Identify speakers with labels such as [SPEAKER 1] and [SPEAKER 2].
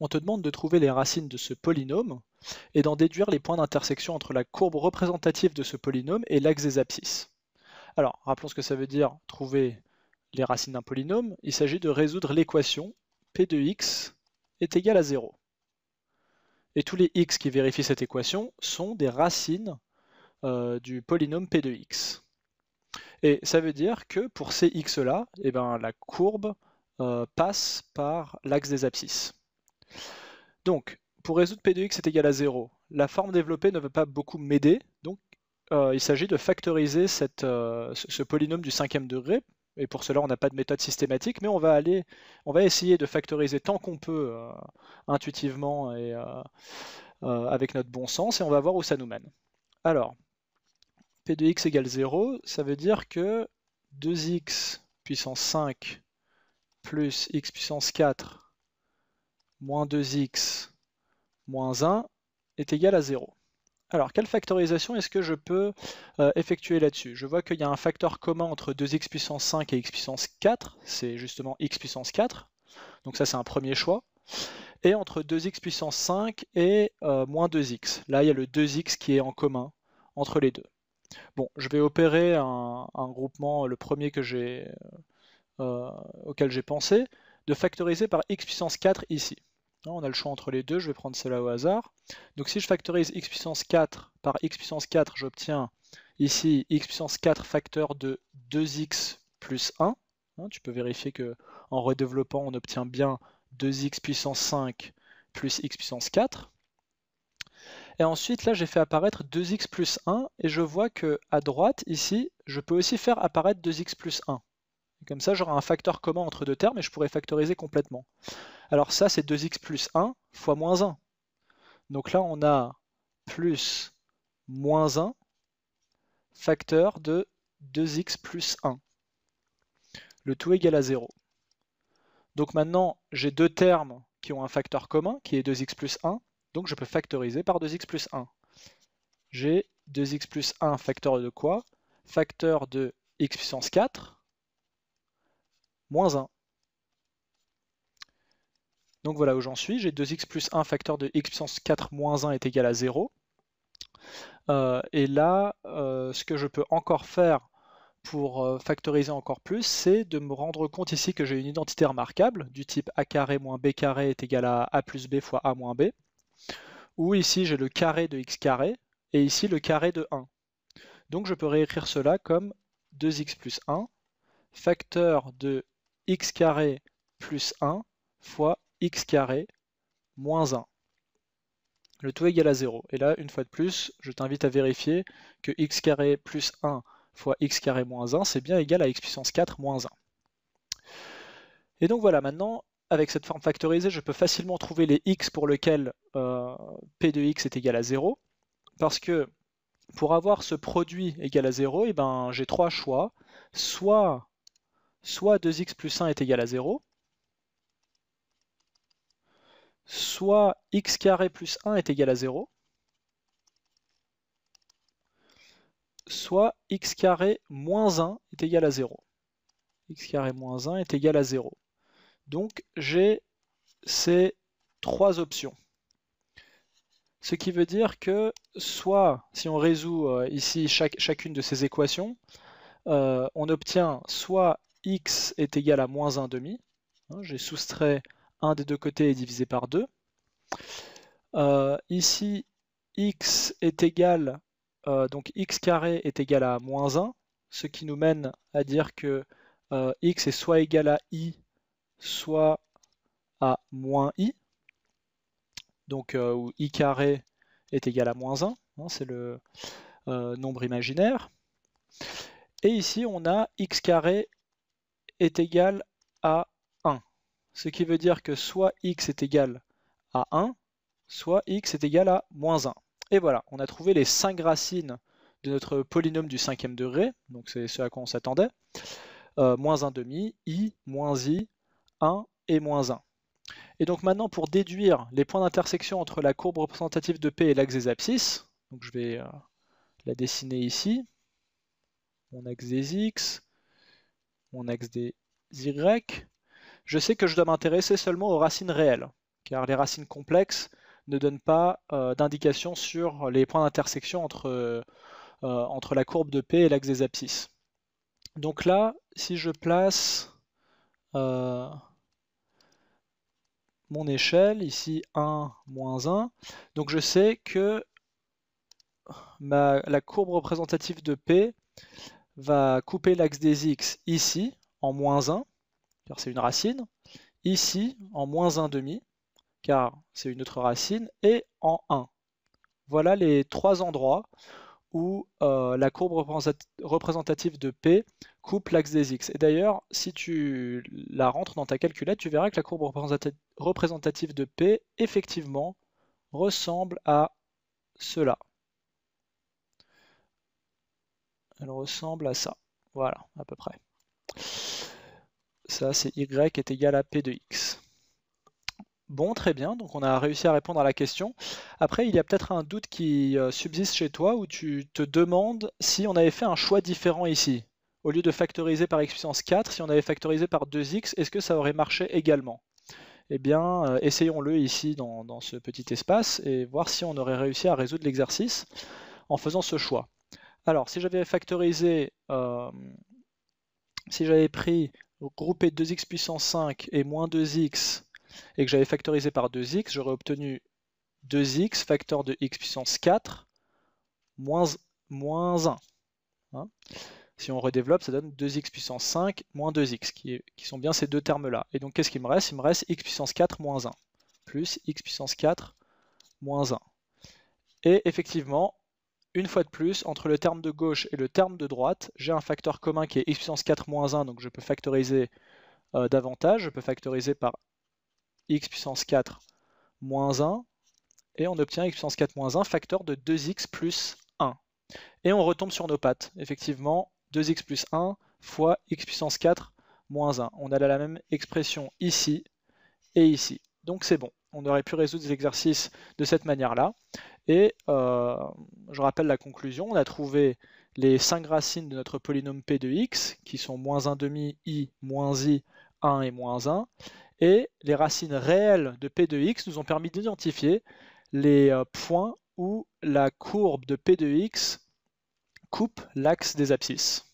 [SPEAKER 1] on te demande de trouver les racines de ce polynôme et d'en déduire les points d'intersection entre la courbe représentative de ce polynôme et l'axe des abscisses. Alors, rappelons ce que ça veut dire trouver les racines d'un polynôme. Il s'agit de résoudre l'équation p de x est égal à 0. Et tous les x qui vérifient cette équation sont des racines euh, du polynôme p de x. Et ça veut dire que pour ces x-là, eh ben, la courbe euh, passe par l'axe des abscisses. Donc, pour résoudre P de x est égal à 0, la forme développée ne veut pas beaucoup m'aider, donc euh, il s'agit de factoriser euh, ce polynôme du cinquième degré, et pour cela on n'a pas de méthode systématique, mais on va, aller, on va essayer de factoriser tant qu'on peut euh, intuitivement et avec notre bon sens, et on va voir où ça nous mène. Alors, P de x égale 0, ça veut dire que 2x puissance 5 plus x puissance 4 moins 2x moins 1 est égal à 0. Alors, quelle factorisation est-ce que je peux euh, effectuer là-dessus Je vois qu'il y a un facteur commun entre 2x puissance 5 et x puissance 4, c'est justement x puissance 4, donc ça c'est un premier choix, et entre 2x puissance 5 et euh, moins 2x. Là, il y a le 2x qui est en commun entre les deux. Bon, je vais opérer un, groupement, le premier que euh, auquel j'ai pensé, de factoriser par x puissance 4 ici on a le choix entre les deux, je vais prendre celle-là au hasard. Donc si je factorise x puissance 4 par x puissance 4, j'obtiens ici x puissance 4 facteur de 2x plus 1. Hein, tu peux vérifier qu'en redéveloppant, on obtient bien 2x puissance 5 plus x puissance 4. Et ensuite, là, j'ai fait apparaître 2x plus 1, et je vois qu'à droite, ici, je peux aussi faire apparaître 2x plus 1. comme ça, j'aurai un facteur commun entre deux termes, et je pourrais factoriser complètement. Alors ça, c'est 2x plus 1 fois moins 1. Donc là, on a plus moins 1 facteur de 2x plus 1. Le tout égal à 0. Donc maintenant, j'ai deux termes qui ont un facteur commun, qui est 2x plus 1, donc je peux factoriser par 2x plus 1. J'ai 2x plus 1 facteur de quoi Facteur de x puissance 4 moins 1. Donc voilà où j'en suis. J'ai 2x plus 1 facteur de x puissance 4 moins 1 est égal à 0. Euh, et là, euh, ce que je peux encore faire pour euh, factoriser encore plus, c'est de me rendre compte ici que j'ai une identité remarquable du type a carré moins b carré est égal à a plus b fois a moins b. Ou ici, j'ai le carré de x carré et ici le carré de 1. Donc je peux réécrire cela comme 2x plus 1 facteur de x carré plus 1 fois x carré moins 1. Le tout est égal à 0. Et là, une fois de plus, je t'invite à vérifier que x carré plus 1 fois x carré moins 1, c'est bien égal à x puissance 4 moins 1. Et donc voilà, maintenant, avec cette forme factorisée, je peux facilement trouver les x pour lesquels euh, p de x est égal à 0, parce que pour avoir ce produit égal à 0, eh ben, j'ai trois choix. Soit, soit 2x plus 1 est égal à 0, soit x carré plus 1 est égal à 0, soit x carré moins 1 est égal à 0. x carré moins 1 est égal à 0. Donc j'ai ces trois options. Ce qui veut dire que soit, si on résout euh, ici chacune de ces équations, euh, on obtient soit x est égal à moins 1 demi, hein, j'ai soustrait un des deux côtés est divisé par 2. Euh, ici, x est égal, euh, donc x carré est égal à moins 1, ce qui nous mène à dire que euh, x est soit égal à i, soit à moins i, donc où i carré est égal à moins 1, hein, c'est le nombre imaginaire. Et ici, on a x carré est égal à ce qui veut dire que soit x est égal à 1, soit x est égal à moins 1. Et voilà, on a trouvé les 5 racines de notre polynôme du cinquième degré, donc c'est ce à quoi on s'attendait, euh, moins 1 demi, i, moins i, 1 et moins 1. Et donc maintenant, pour déduire les points d'intersection entre la courbe représentative de P et l'axe des abscisses, donc je vais euh, la dessiner ici, mon axe des x, mon axe des y, je sais que je dois m'intéresser seulement aux racines réelles, car les racines complexes ne donnent pas euh, d'indication sur les points d'intersection entre, euh, entre la courbe de P et l'axe des abscisses. Donc là, si je place euh, mon échelle, ici 1, moins 1, donc je sais que la courbe représentative de P va couper l'axe des x ici, en moins 1, car c'est une racine, ici en moins demi car c'est une autre racine, et en 1. Voilà les trois endroits où euh, la courbe représentative de P coupe l'axe des x. Et d'ailleurs, si tu la rentres dans ta calculette, tu verras que la courbe représentative de P, effectivement, ressemble à cela. Elle ressemble à ça. Voilà, à peu près ça c'est y est égal à p de x. Bon, très bien, donc on a réussi à répondre à la question. Après, il y a peut-être un doute qui euh, subsiste chez toi où tu te demandes si on avait fait un choix différent ici. Au lieu de factoriser par x 4, si on avait factorisé par 2x, est-ce que ça aurait marché également Eh bien, euh, essayons-le ici dans, ce petit espace et voir si on aurait réussi à résoudre l'exercice en faisant ce choix. Alors, si j'avais factorisé, euh, si j'avais pris donc 2x puissance 5 et moins 2x, et que j'avais factorisé par 2x, j'aurais obtenu 2x facteur de x puissance 4 moins, 1. Hein. si on redéveloppe, ça donne 2x puissance 5 moins 2x, qui, qui sont bien ces deux termes-là. Et donc qu'est-ce qu'il me reste Il me reste x puissance 4 moins 1, plus x puissance 4 moins 1. Et effectivement, une fois de plus, entre le terme de gauche et le terme de droite, j'ai un facteur commun qui est x puissance 4 moins 1, donc je peux factoriser euh, davantage. Je peux factoriser par x puissance 4 moins 1, et on obtient x puissance 4 moins 1, facteur de 2x plus 1. Et on retombe sur nos pattes. Effectivement, 2x plus 1 fois x puissance 4 moins 1. On a la même expression ici et ici. Donc c'est bon. On aurait pu résoudre exercices de cette manière-là. Et euh, je rappelle la conclusion, on a trouvé les cinq racines de notre polynôme p de x, qui sont moins demi, i, moins i, 1 et moins 1. Et les racines réelles de p de x nous ont permis d'identifier les euh, points où la courbe de p de x coupe l'axe des abscisses.